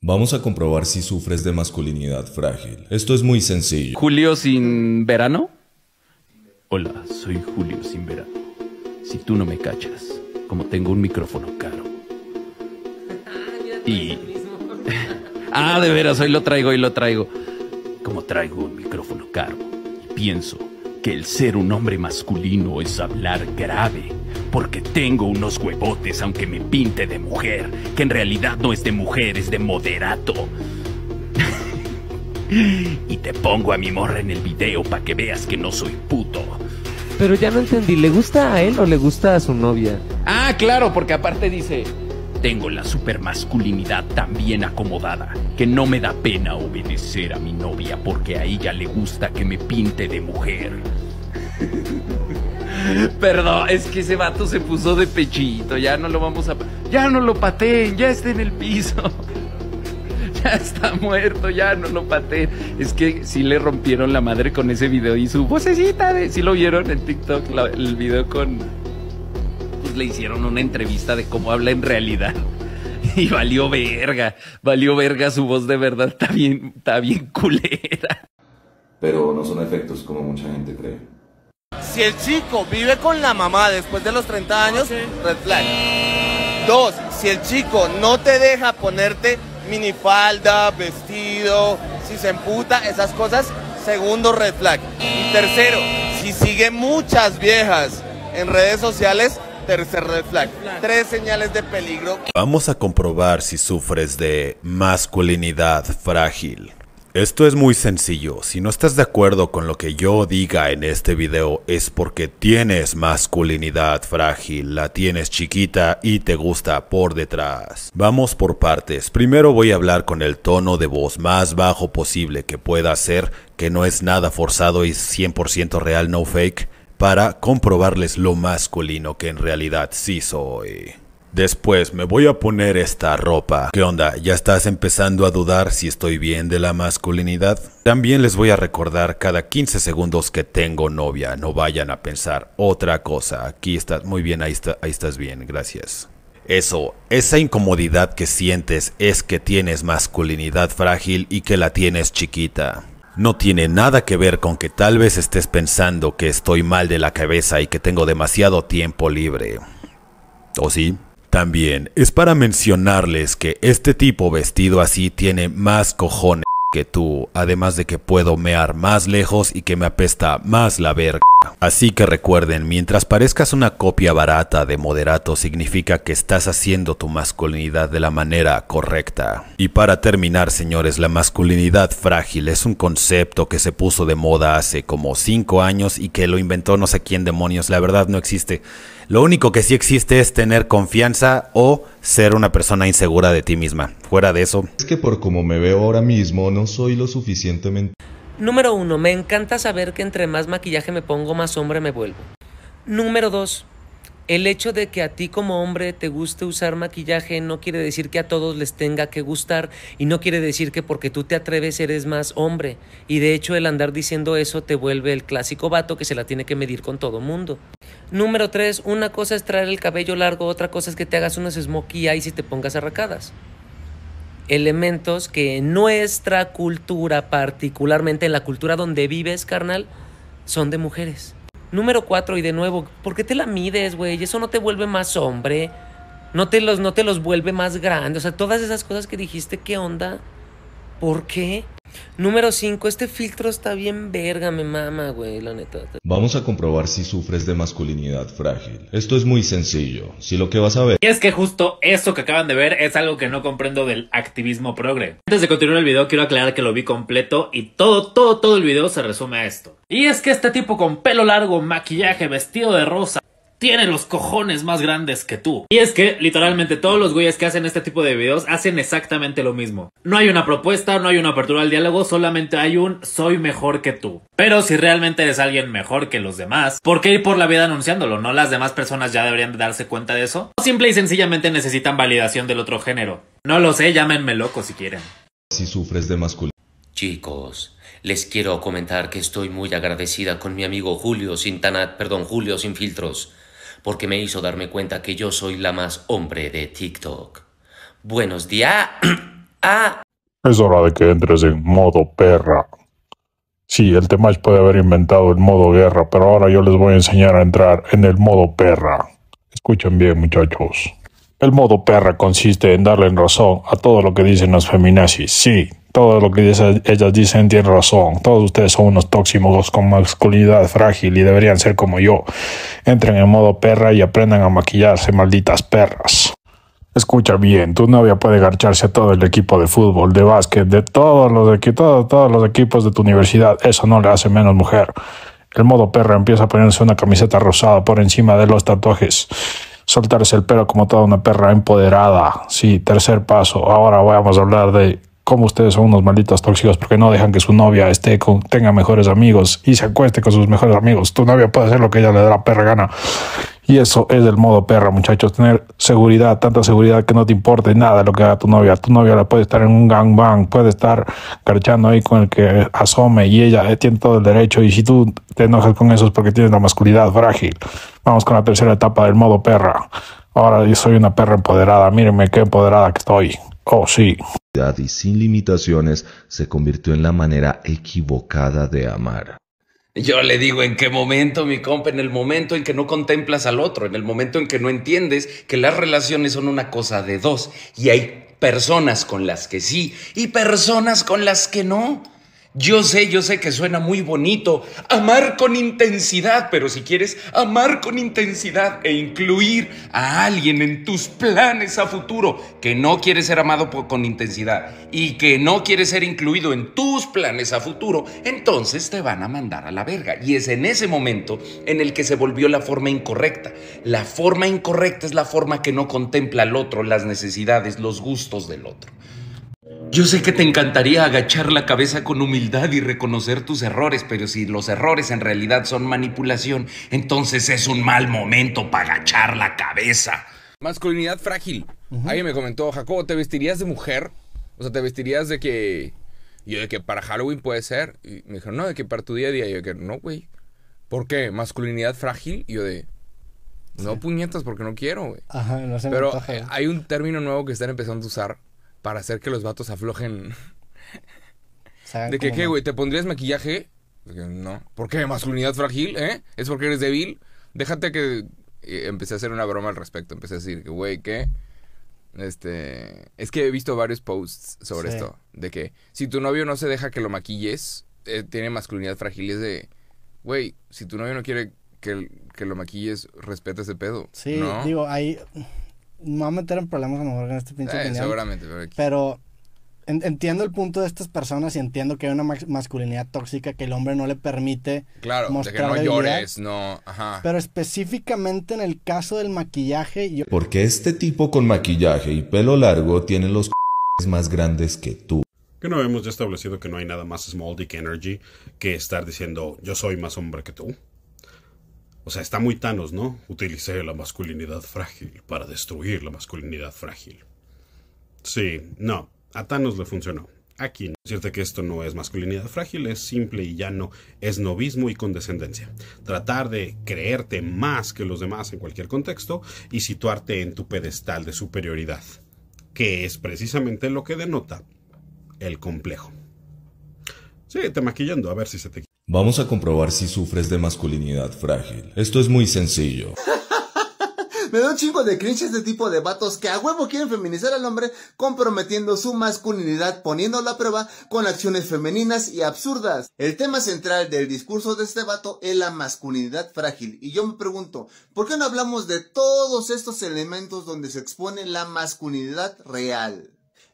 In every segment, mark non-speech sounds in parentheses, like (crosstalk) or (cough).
Vamos a comprobar si sufres de masculinidad frágil. Esto es muy sencillo. ¿Julio sin verano? Hola, soy Julio sin verano. Si tú no me cachas, como tengo un micrófono caro. Y... (laughs) ah, de veras, hoy lo traigo, y lo traigo. Como traigo un micrófono caro, y pienso que el ser un hombre masculino es hablar grave porque tengo unos huevotes aunque me pinte de mujer, que en realidad no es de mujer, es de moderato. (laughs) y te pongo a mi morra en el video para que veas que no soy puto. Pero ya no entendí, ¿le gusta a él o le gusta a su novia? Ah, claro, porque aparte dice, tengo la supermasculinidad tan bien acomodada que no me da pena obedecer a mi novia porque a ella le gusta que me pinte de mujer. (laughs) (laughs) Perdón, es que ese vato se puso de pechito. Ya no lo vamos a. Ya no lo pateen, ya está en el piso. (laughs) Ya está muerto, ya no lo pateen. Es que sí le rompieron la madre con ese video y su vocecita de. Sí lo vieron en TikTok, el video con. Pues le hicieron una entrevista de cómo habla en realidad (laughs) y valió verga, valió verga su voz de verdad, está bien, está bien culera. Pero no son efectos como mucha gente cree. Si el chico vive con la mamá después de los 30 años, red flag. Dos, si el chico no te deja ponerte minifalda, vestido, si se emputa, esas cosas, segundo red flag. Y tercero, si sigue muchas viejas en redes sociales, tercer red flag. Tres señales de peligro. Vamos a comprobar si sufres de masculinidad frágil. Esto es muy sencillo, si no estás de acuerdo con lo que yo diga en este video es porque tienes masculinidad frágil, la tienes chiquita y te gusta por detrás. Vamos por partes, primero voy a hablar con el tono de voz más bajo posible que pueda ser, que no es nada forzado y 100% real, no fake, para comprobarles lo masculino que en realidad sí soy. Después me voy a poner esta ropa. ¿Qué onda? ¿Ya estás empezando a dudar si estoy bien de la masculinidad? También les voy a recordar cada 15 segundos que tengo novia. No vayan a pensar otra cosa. Aquí estás muy bien, ahí, estás bien, gracias. Eso, esa incomodidad que sientes es que tienes masculinidad frágil y que la tienes chiquita. No tiene nada que ver con que tal vez estés pensando que estoy mal de la cabeza y que tengo demasiado tiempo libre. ¿O sí? También es para mencionarles que este tipo vestido así tiene más cojones que tú, además de que puedo mear más lejos y que me apesta más la verga. Así que recuerden, mientras parezcas una copia barata de moderato significa que estás haciendo tu masculinidad de la manera correcta. Y para terminar, señores, la masculinidad frágil es un concepto que se puso de moda hace como 5 años y que lo inventó no sé quién demonios, la verdad no existe. Lo único que sí existe es tener confianza o ser una persona insegura de ti misma. Fuera de eso. Es que por como me veo ahora mismo, no soy lo suficientemente... Número uno, Me encanta saber que entre más maquillaje me pongo, más hombre me vuelvo. Número dos el hecho de que a ti como hombre te guste usar maquillaje no quiere decir que a todos les tenga que gustar y no quiere decir que porque tú te atreves eres más hombre. Y de hecho el andar diciendo eso te vuelve el clásico vato que se la tiene que medir con todo mundo. Número 3. Una cosa es traer el cabello largo, otra cosa es que te hagas unas smokey eyes y te pongas arracadas elementos que en nuestra cultura, particularmente en la cultura donde vives, carnal, son de mujeres. Número cuatro, y de nuevo, ¿por qué te la mides, güey? Eso no te vuelve más hombre. No te, los, no te los vuelve más grande. O sea, todas esas cosas que dijiste, ¿qué onda? ¿Por qué? Número 5, este filtro está bien verga, me mama, güey, la neta. Vamos a comprobar si sufres de masculinidad frágil. Esto es muy sencillo, si lo que vas a ver... Y es que justo eso que acaban de ver es algo que no comprendo del activismo progre. Antes de continuar el video quiero aclarar que lo vi completo y todo, todo, todo el video se resume a esto. Y es que este tipo con pelo largo, maquillaje, vestido de rosa, tiene los cojones más grandes que tú. Y es que, literalmente, todos los güeyes que hacen este tipo de videos hacen exactamente lo mismo. No hay una propuesta, no hay una apertura al diálogo, solamente hay un soy mejor que tú. Pero si realmente eres alguien mejor que los demás, ¿por qué ir por la vida anunciándolo? ¿No las demás personas ya deberían darse cuenta de eso? O simple y sencillamente necesitan validación del otro género. No lo sé, llámenme loco si quieren. Si sufres de masculino. Chicos, les quiero comentar que estoy muy agradecida con mi amigo Julio Sintanat, perdón, Julio Sin Filtros porque me hizo darme cuenta que yo soy la más hombre de TikTok. Buenos días. (clears throat) ah. Es hora de que entres en modo perra. Sí, el Temach puede haber inventado el modo guerra, pero ahora yo les voy a enseñar a entrar en el modo perra. Escuchen bien, muchachos. El modo perra consiste en darle razón a todo lo que dicen las feminazis. Sí, todo lo que ellas dicen tiene razón. Todos ustedes son unos tóximos con masculinidad frágil y deberían ser como yo. Entren en modo perra y aprendan a maquillarse, malditas perras. Escucha bien, tu novia puede garcharse a todo el equipo de fútbol, de básquet, de todos los, todos los equipos de tu universidad. Eso no le hace menos mujer. El modo perra empieza a ponerse una camiseta rosada por encima de los tatuajes soltarse el pelo como toda una perra empoderada. Sí, tercer paso. Ahora vamos a hablar de como ustedes son unos malditos tóxicos porque no dejan que su novia esté con, tenga mejores amigos y se acueste con sus mejores amigos. Tu novia puede hacer lo que ella le dé la perra gana. Y eso es del modo perra, muchachos. Tener seguridad, tanta seguridad que no te importe nada lo que haga tu novia. Tu novia la puede estar en un gangbang, puede estar carchando ahí con el que asome y ella eh, tiene todo el derecho. Y si tú te enojas con eso es porque tienes la masculinidad frágil. Vamos con la tercera etapa del modo perra. Ahora yo soy una perra empoderada. Mírenme qué empoderada que estoy. Oh, y sin limitaciones se convirtió en la manera equivocada de amar. Yo le digo, ¿en qué momento, mi compa? En el momento en que no contemplas al otro, en el momento en que no entiendes que las relaciones son una cosa de dos y hay personas con las que sí y personas con las que no. Yo sé, yo sé que suena muy bonito amar con intensidad, pero si quieres amar con intensidad e incluir a alguien en tus planes a futuro que no quiere ser amado con intensidad y que no quiere ser incluido en tus planes a futuro, entonces te van a mandar a la verga. Y es en ese momento en el que se volvió la forma incorrecta. La forma incorrecta es la forma que no contempla al otro, las necesidades, los gustos del otro. Yo sé que te encantaría agachar la cabeza con humildad y reconocer tus errores, pero si los errores en realidad son manipulación, entonces es un mal momento para agachar la cabeza. Masculinidad frágil. Alguien me comentó, Jacobo, ¿te vestirías de mujer? O sea, ¿te vestirías de que... Yo de que para Halloween puede ser. Y me dijeron, no, de que para tu día a día. Y yo de que, no, güey. ¿Por qué? ¿Masculinidad frágil? Y yo de... No puñetas porque no quiero, güey. Ajá, no sé. Pero hay un término nuevo que están empezando a usar para hacer que los vatos aflojen. (laughs) de que, ¿qué, güey? ¿Te pondrías maquillaje? No. ¿Por qué? ¿Masculinidad frágil? ¿Eh? ¿Es porque eres débil? Déjate que... Eh, empecé a hacer una broma al respecto. Empecé a decir que, güey, ¿qué? Este... Es que he visto varios posts sobre esto. De que si tu novio no se deja que lo maquilles, eh, tiene masculinidad frágil. Es de, güey, si tu novio no quiere que, lo maquilles, respeta ese pedo. Sí, digo, ahí... Hay me va a meter en problemas a lo mejor en este pinche eh, Seguramente, pero, pero entiendo el punto de estas personas y entiendo que hay una masculinidad tóxica que el hombre no le permite claro, mostrar de que no llores, no, ajá. Pero específicamente en el caso del maquillaje, yo... porque este tipo con maquillaje y pelo largo tiene los más grandes que tú. Que no hemos ya establecido que no hay nada más small dick energy que estar diciendo yo soy más hombre que tú. O sea, está muy Thanos, ¿no? Utilicé la masculinidad frágil para destruir la masculinidad frágil. Sí, no, a Thanos le funcionó. Aquí no. Decirte que esto no es masculinidad frágil, es simple y llano, es novismo y condescendencia. Tratar de creerte más que los demás en cualquier contexto y situarte en tu pedestal de superioridad, que es precisamente lo que denota el complejo. Sí, te maquillando, a ver si se te Vamos a comprobar si sufres de masculinidad frágil. Esto es muy sencillo. (laughs) Me da un chingo de crinches este tipo de vatos que a huevo quieren feminizar al hombre comprometiendo su masculinidad poniéndola a prueba con acciones femeninas y absurdas. El tema central del discurso de este vato es la masculinidad frágil y yo me pregunto, ¿por qué no hablamos de todos estos elementos donde se expone la masculinidad real?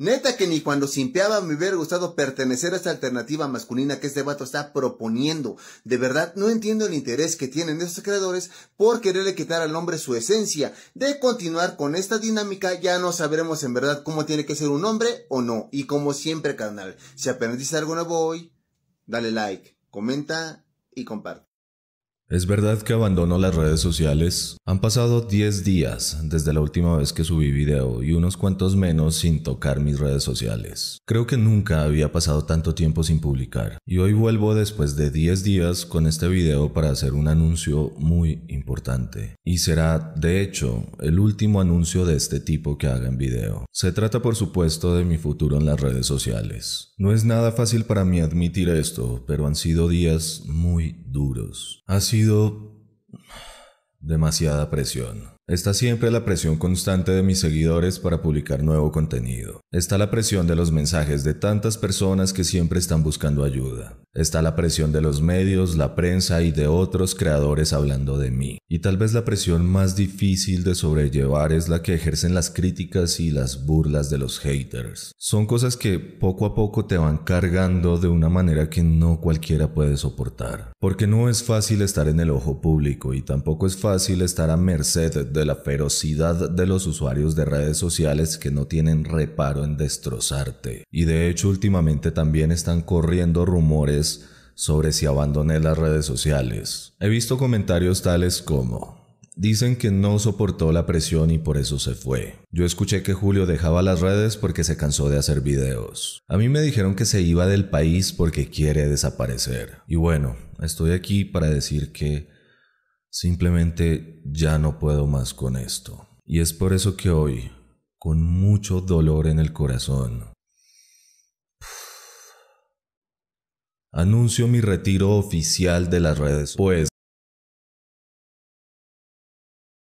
Neta que ni cuando simpeaba me hubiera gustado pertenecer a esta alternativa masculina que este vato está proponiendo. De verdad, no entiendo el interés que tienen esos creadores por quererle quitar al hombre su esencia. De continuar con esta dinámica, ya no sabremos en verdad cómo tiene que ser un hombre o no. Y como siempre, carnal, si aprendiste algo nuevo hoy, dale like, comenta y comparte. Es verdad que abandono las redes sociales. Han pasado 10 días desde la última vez que subí video y unos cuantos menos sin tocar mis redes sociales. Creo que nunca había pasado tanto tiempo sin publicar y hoy vuelvo después de 10 días con este video para hacer un anuncio muy importante. Y será, de hecho, el último anuncio de este tipo que haga en video. Se trata por supuesto de mi futuro en las redes sociales. No es nada fácil para mí admitir esto, pero han sido días muy duros. Así sido demasiada presión. Está siempre la presión constante de mis seguidores para publicar nuevo contenido. Está la presión de los mensajes de tantas personas que siempre están buscando ayuda. Está la presión de los medios, la prensa y de otros creadores hablando de mí. Y tal vez la presión más difícil de sobrellevar es la que ejercen las críticas y las burlas de los haters. Son cosas que poco a poco te van cargando de una manera que no cualquiera puede soportar. Porque no es fácil estar en el ojo público y tampoco es fácil estar a merced de de la ferocidad de los usuarios de redes sociales que no tienen reparo en destrozarte. Y de hecho últimamente también están corriendo rumores sobre si abandoné las redes sociales. He visto comentarios tales como, dicen que no soportó la presión y por eso se fue. Yo escuché que Julio dejaba las redes porque se cansó de hacer videos. A mí me dijeron que se iba del país porque quiere desaparecer. Y bueno, estoy aquí para decir que Simplemente ya no puedo más con esto. Y es por eso que hoy, con mucho dolor en el corazón, anuncio mi retiro oficial de las redes, pues,